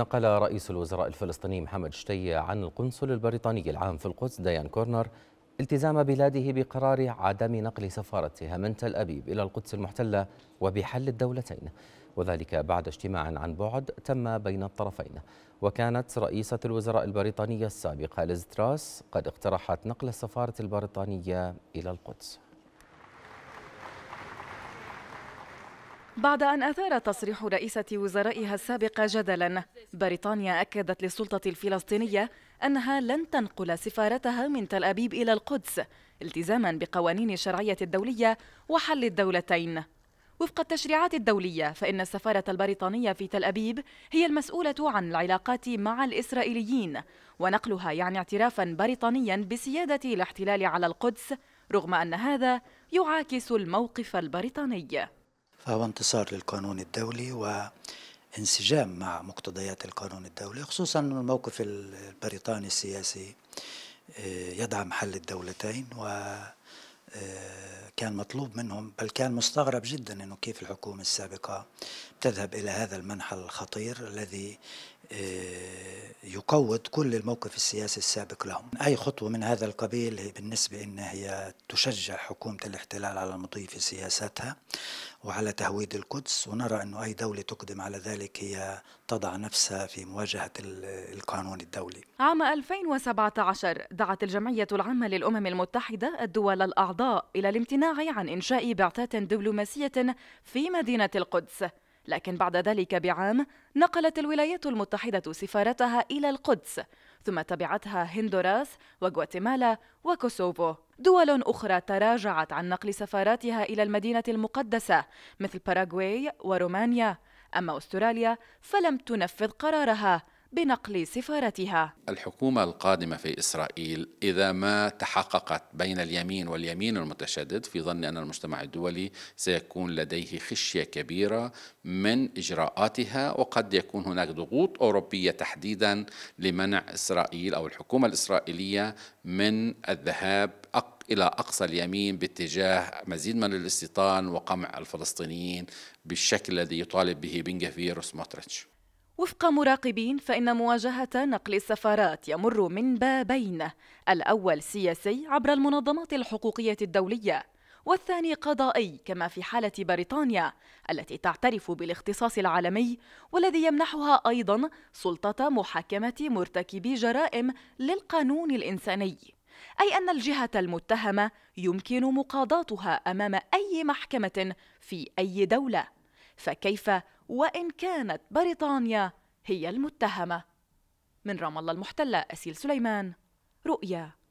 نقل رئيس الوزراء الفلسطيني محمد شتية عن القنصل البريطاني العام في القدس ديان كورنر التزام بلاده بقرار عدم نقل سفارتها من تل أبيب إلى القدس المحتلة وبحل الدولتين وذلك بعد اجتماع عن بعد تم بين الطرفين وكانت رئيسة الوزراء البريطانية السابقة ليز تراس قد اقترحت نقل السفارة البريطانية إلى القدس بعد أن أثار تصريح رئيسة وزرائها السابقة جدلا بريطانيا أكدت للسلطة الفلسطينية أنها لن تنقل سفارتها من تل أبيب إلى القدس التزاما بقوانين الشرعية الدولية وحل الدولتين وفق التشريعات الدولية فإن السفارة البريطانية في تل أبيب هي المسؤولة عن العلاقات مع الإسرائيليين ونقلها يعني اعترافا بريطانيا بسيادة الاحتلال على القدس رغم أن هذا يعاكس الموقف البريطاني فهو انتصار للقانون الدولي وانسجام مع مقتضيات القانون الدولي خصوصا الموقف البريطاني السياسي آه، يدعم حل الدولتين و آه، كان مطلوب منهم بل كان مستغرب جدا انه كيف الحكومه السابقه تذهب الى هذا المنحى الخطير الذي آه، يقوض كل الموقف السياسي السابق لهم أي خطوة من هذا القبيل بالنسبة إن هي تشجع حكومة الاحتلال على المضي في سياساتها وعلى تهويد القدس ونرى أنه أي دولة تقدم على ذلك هي تضع نفسها في مواجهة القانون الدولي عام 2017 دعت الجمعية العامة للأمم المتحدة الدول الأعضاء إلى الامتناع عن إنشاء بعثات دبلوماسية في مدينة القدس لكن بعد ذلك بعام نقلت الولايات المتحدة سفارتها إلى القدس ثم تبعتها هندوراس وغواتيمالا وكوسوفو دول أخرى تراجعت عن نقل سفاراتها إلى المدينة المقدسة مثل باراغواي ورومانيا أما أستراليا فلم تنفذ قرارها بنقل سفارتها الحكومة القادمة في إسرائيل إذا ما تحققت بين اليمين واليمين المتشدد في ظني أن المجتمع الدولي سيكون لديه خشية كبيرة من إجراءاتها وقد يكون هناك ضغوط أوروبية تحديدا لمنع إسرائيل أو الحكومة الإسرائيلية من الذهاب إلى أقصى اليمين باتجاه مزيد من الاستيطان وقمع الفلسطينيين بالشكل الذي يطالب به بنغفير وسموتريتش وفق مراقبين فإن مواجهة نقل السفارات يمر من بابين الأول سياسي عبر المنظمات الحقوقية الدولية والثاني قضائي كما في حالة بريطانيا التي تعترف بالاختصاص العالمي والذي يمنحها أيضا سلطة محاكمة مرتكبي جرائم للقانون الإنساني أي أن الجهة المتهمة يمكن مقاضاتها أمام أي محكمة في أي دولة فكيف وإن كانت بريطانيا هي المتهمة من رام الله المحتلة أسيل سليمان رؤيا